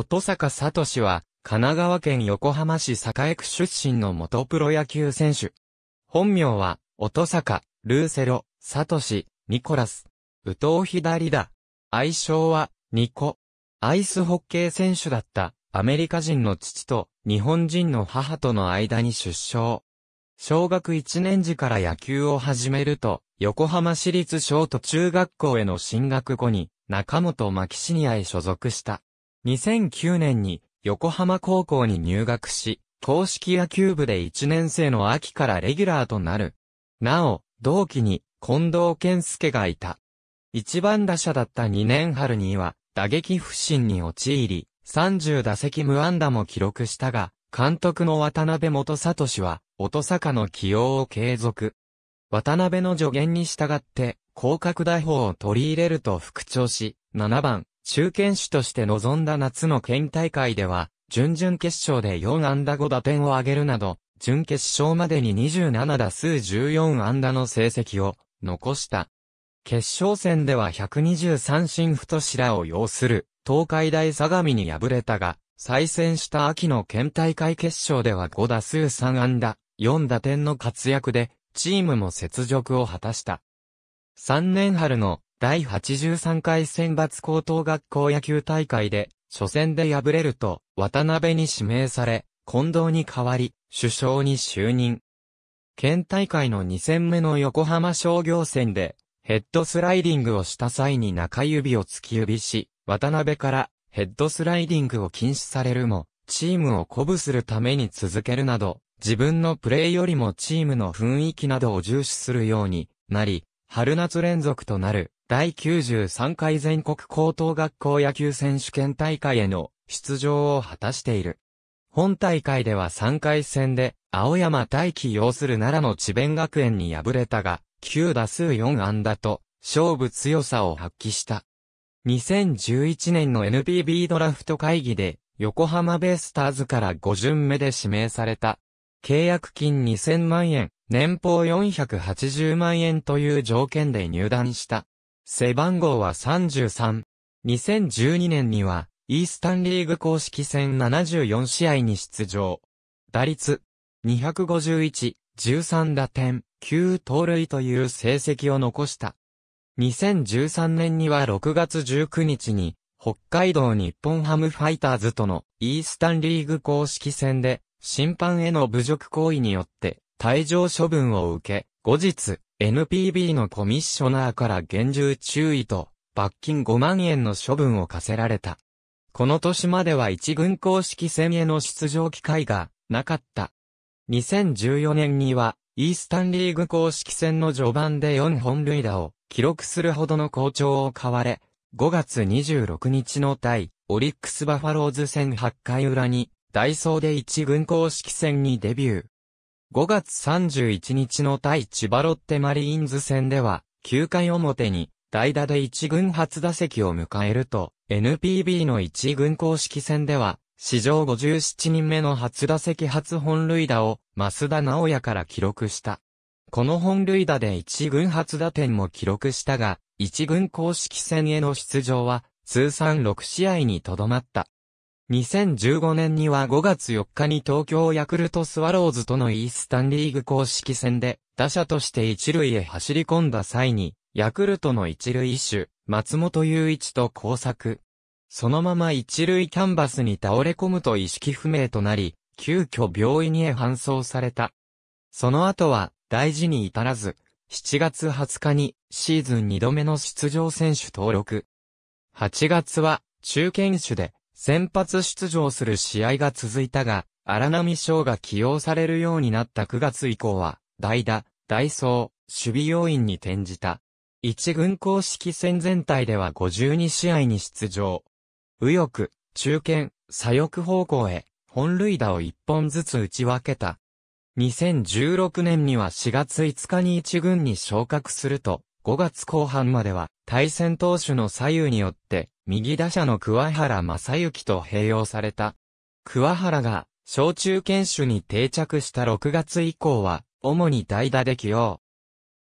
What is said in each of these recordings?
音坂聡は、神奈川県横浜市栄区出身の元プロ野球選手。本名は、音坂、ルーセロ、里氏、ニコラス、宇藤左だ。愛称は、ニコ。アイスホッケー選手だったアメリカ人の父と日本人の母との間に出生。小学1年時から野球を始めると、横浜市立小都中学校への進学後に中本牧シニアへ所属した。2009年に横浜高校に入学し、公式野球部で1年生の秋からレギュラーとなる。なお、同期に近藤健介がいた。一番打者だった2年春には打撃不振に陥り、30打席無安打も記録したが、監督の渡辺元氏は、音坂の起用を継続。渡辺の助言に従って、広角打法を取り入れると復調し、7番、中堅手として臨んだ夏の県大会では、準々決勝で4安打5打点を挙げるなど、準決勝までに27打数14安打の成績を残した。決勝戦では123新太らを要する東海大相模に敗れたが、再戦した秋の県大会決勝では5打数3安打、4打点の活躍で、チームも雪辱を果たした。3年春の第83回選抜高等学校野球大会で、初戦で敗れると、渡辺に指名され、近藤に代わり、首相に就任。県大会の2戦目の横浜商業戦で、ヘッドスライディングをした際に中指を突き指し、渡辺からヘッドスライディングを禁止されるも、チームを鼓舞するために続けるなど、自分のプレーよりもチームの雰囲気などを重視するようになり、春夏連続となる第93回全国高等学校野球選手権大会への出場を果たしている。本大会では3回戦で、青山大輝擁する奈良の智弁学園に敗れたが、9打数4安打と、勝負強さを発揮した。2011年の NPB ドラフト会議で、横浜ベイスターズから5巡目で指名された。契約金2000万円、年俸480万円という条件で入団した。背番号は33。2012年には、イースタンリーグ公式戦74試合に出場。打率、251、13打点、9盗塁という成績を残した。2013年には6月19日に、北海道日本ハムファイターズとのイースタンリーグ公式戦で、審判への侮辱行為によって、退場処分を受け、後日、NPB のコミッショナーから厳重注意と、罰金5万円の処分を課せられた。この年までは一軍公式戦への出場機会がなかった。2014年には、イースタンリーグ公式戦の序盤で4本塁打を記録するほどの好調を買われ、5月26日の対、オリックスバファローズ戦8回裏に、ダイソーで一軍公式戦にデビュー。5月31日の対千葉ロッテマリーンズ戦では、9回表に代打で一軍初打席を迎えると、NPB の一軍公式戦では、史上57人目の初打席初本塁打を、増田直也から記録した。この本塁打で一軍初打点も記録したが、一軍公式戦への出場は、通算6試合にとどまった。2015年には5月4日に東京ヤクルトスワローズとのイースタンリーグ公式戦で打者として一塁へ走り込んだ際に、ヤクルトの一塁手、松本雄一と交錯。そのまま一塁キャンバスに倒れ込むと意識不明となり、急遽病院へ搬送された。その後は大事に至らず、7月20日にシーズン2度目の出場選手登録。8月は中堅手で先発出場する試合が続いたが、荒波翔が起用されるようになった9月以降は、代打、代走、守備要員に転じた。一軍公式戦全体では52試合に出場。右翼、中堅、左翼方向へ、本塁打を1本ずつ打ち分けた。2016年には4月5日に一軍に昇格すると、5月後半までは対戦投手の左右によって右打者の桑原正幸と併用された。桑原が、小中堅手に定着した6月以降は、主に代打で起用。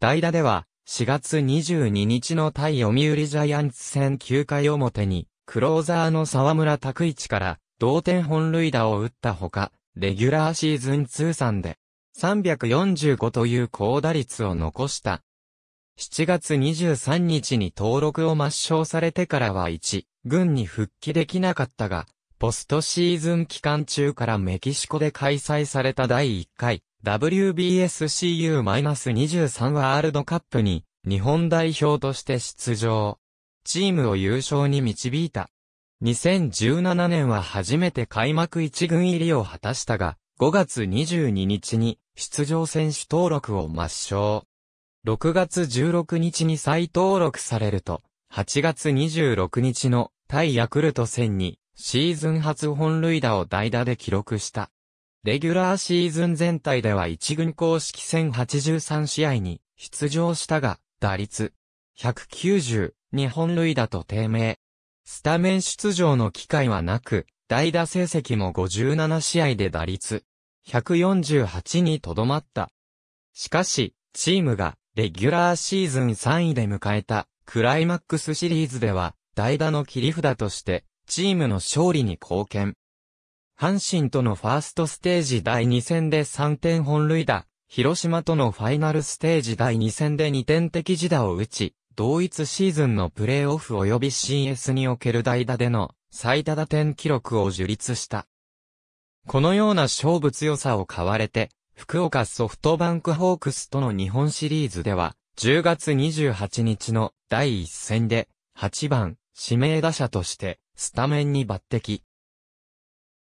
代打では、4月22日の対読売ジャイアンツ戦9回表に、クローザーの沢村拓一から同点本塁打を打ったほか、レギュラーシーズン通算で345という高打率を残した。7月23日に登録を抹消されてからは1、軍に復帰できなかったが、ポストシーズン期間中からメキシコで開催された第1回 WBSCU-23 ワールドカップに日本代表として出場。チームを優勝に導いた。2017年は初めて開幕1軍入りを果たしたが、5月22日に出場選手登録を抹消。6月16日に再登録されると、8月26日の対ヤクルト戦にシーズン初本塁打を代打で記録した。レギュラーシーズン全体では一軍公式戦83試合に出場したが、打率190、日本塁打と低迷。スタメン出場の機会はなく、代打成績も57試合で打率148にとどまった。しかし、チームがレギュラーシーズン3位で迎えたクライマックスシリーズでは、代打の切り札として、チームの勝利に貢献。阪神とのファーストステージ第2戦で3点本塁打、広島とのファイナルステージ第2戦で2点的自打を打ち、同一シーズンのプレーオフ及び CS における代打での最多打点記録を樹立した。このような勝負強さを買われて、福岡ソフトバンクホークスとの日本シリーズでは、10月28日の第1戦で、8番、指名打者として、スタメンに抜擢。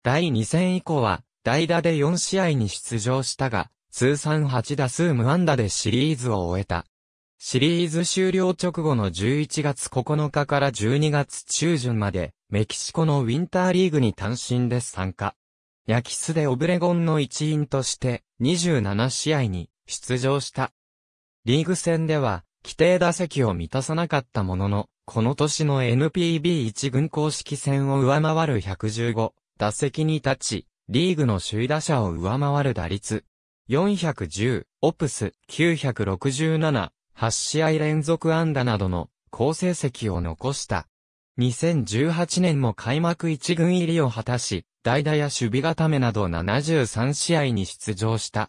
第2戦以降は、代打で4試合に出場したが、通算8打数無安打でシリーズを終えた。シリーズ終了直後の11月9日から12月中旬まで、メキシコのウィンターリーグに単身で参加。ヤキスでオブレゴンの一員として27試合に出場した。リーグ戦では規定打席を満たさなかったものの、この年の NPB1 軍公式戦を上回る115打席に立ち、リーグの首位打者を上回る打率410、オプス967、8試合連続安打などの好成績を残した。2018年も開幕1軍入りを果たし、代打や守備固めなど73試合に出場した。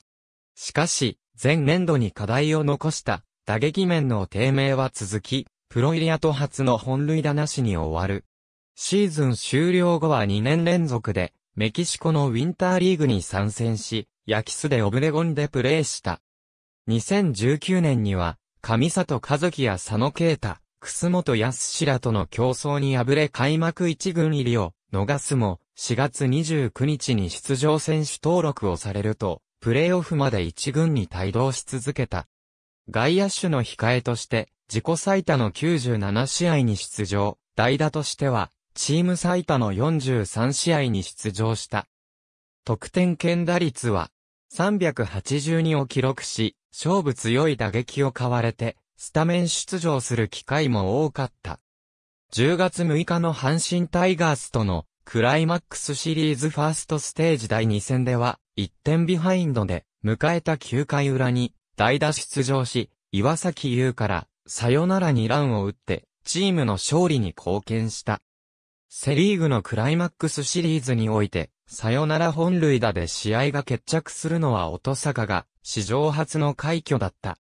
しかし、前年度に課題を残した打撃面の低迷は続き、プロ入り後初の本塁打なしに終わる。シーズン終了後は2年連続で、メキシコのウィンターリーグに参戦し、ヤキスでオブレゴンでプレーした。2019年には、上里和樹や佐野啓太、楠本康らとの競争に敗れ開幕一軍入りを逃すも、4月29日に出場選手登録をされると、プレーオフまで一軍に帯同し続けた。外野手の控えとして、自己最多の97試合に出場、代打としては、チーム最多の43試合に出場した。得点圏打率は、382を記録し、勝負強い打撃を買われて、スタメン出場する機会も多かった。10月6日の阪神タイガースとのクライマックスシリーズファーストステージ第2戦では1点ビハインドで迎えた9回裏に代打出場し、岩崎優からサヨナラ2ランを打ってチームの勝利に貢献した。セリーグのクライマックスシリーズにおいてサヨナラ本塁打で試合が決着するのは音坂が史上初の快挙だった。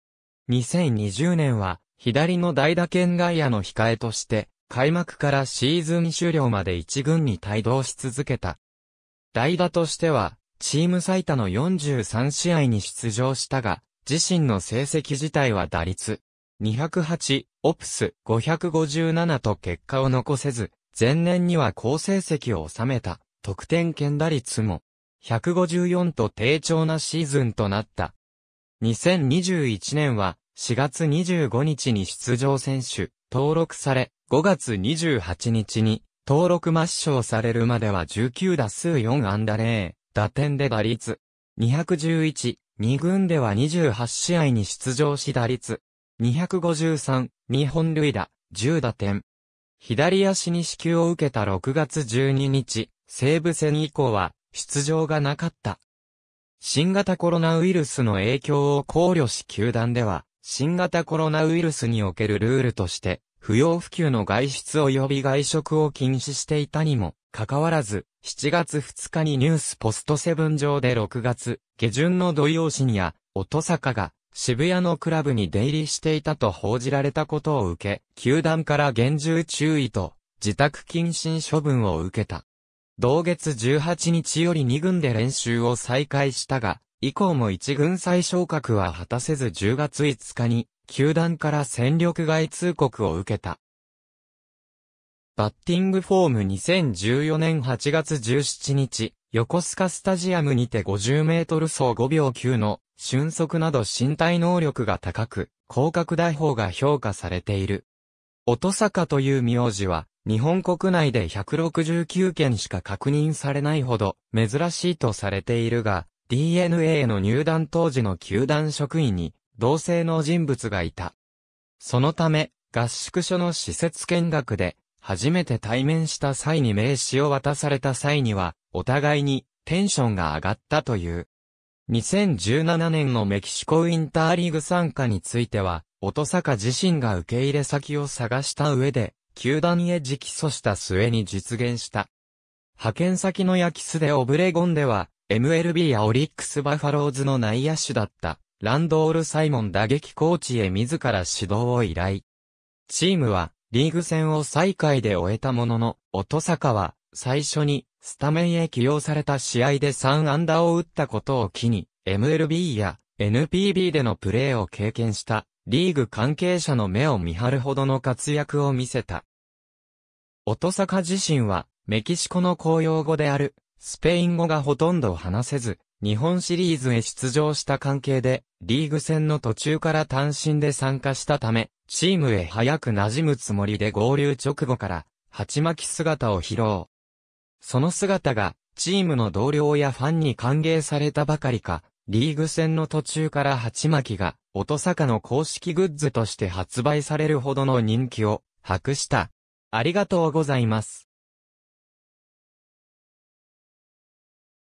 2020年は、左の代打圏外野の控えとして、開幕からシーズン終了まで一軍に帯同し続けた。代打としては、チーム最多の43試合に出場したが、自身の成績自体は打率208、オプス557と結果を残せず、前年には好成績を収めた、得点圏打率も154と低調なシーズンとなった。2021年は4月25日に出場選手、登録され、5月28日に登録抹消されるまでは19打数4安打0、打点で打率211、2軍では28試合に出場し打率253、2本塁打、10打点。左足に支給を受けた6月12日、西武戦以降は出場がなかった。新型コロナウイルスの影響を考慮し球団では、新型コロナウイルスにおけるルールとして、不要不急の外出及び外食を禁止していたにも、かかわらず、7月2日にニュースポストセブン上で6月、下旬の土曜深夜、音坂が、渋谷のクラブに出入りしていたと報じられたことを受け、球団から厳重注意と、自宅謹慎処分を受けた。同月18日より2軍で練習を再開したが、以降も1軍再昇格は果たせず10月5日に、球団から戦力外通告を受けた。バッティングフォーム2014年8月17日、横須賀スタジアムにて50メートル走5秒級の俊足など身体能力が高く、広角大砲が評価されている。音坂という名字は、日本国内で169件しか確認されないほど珍しいとされているが、DNA の入団当時の球団職員に同性の人物がいた。そのため、合宿所の施設見学で、初めて対面した際に名刺を渡された際には、お互いにテンションが上がったという。2017年のメキシコインターリーグ参加については、音坂自身が受け入れ先を探した上で、球団へ直訴した末に実現した。派遣先の焼きスでオブレゴンでは、MLB やオリックスバファローズの内野手だった、ランドール・サイモン打撃コーチへ自ら指導を依頼。チームは、リーグ戦を最下位で終えたものの、音坂は、最初に、スタメンへ起用された試合で3アンダーを打ったことを機に、MLB や NPB でのプレーを経験した、リーグ関係者の目を見張るほどの活躍を見せた。音坂自身は、メキシコの公用語である、スペイン語がほとんど話せず、日本シリーズへ出場した関係で、リーグ戦の途中から単身で参加したため、チームへ早く馴染むつもりで合流直後から、鉢巻キ姿を披露。その姿が、チームの同僚やファンに歓迎されたばかりか、リーグ戦の途中から鉢巻キが、音坂の公式グッズとして発売されるほどの人気を博した。ありがとうございます。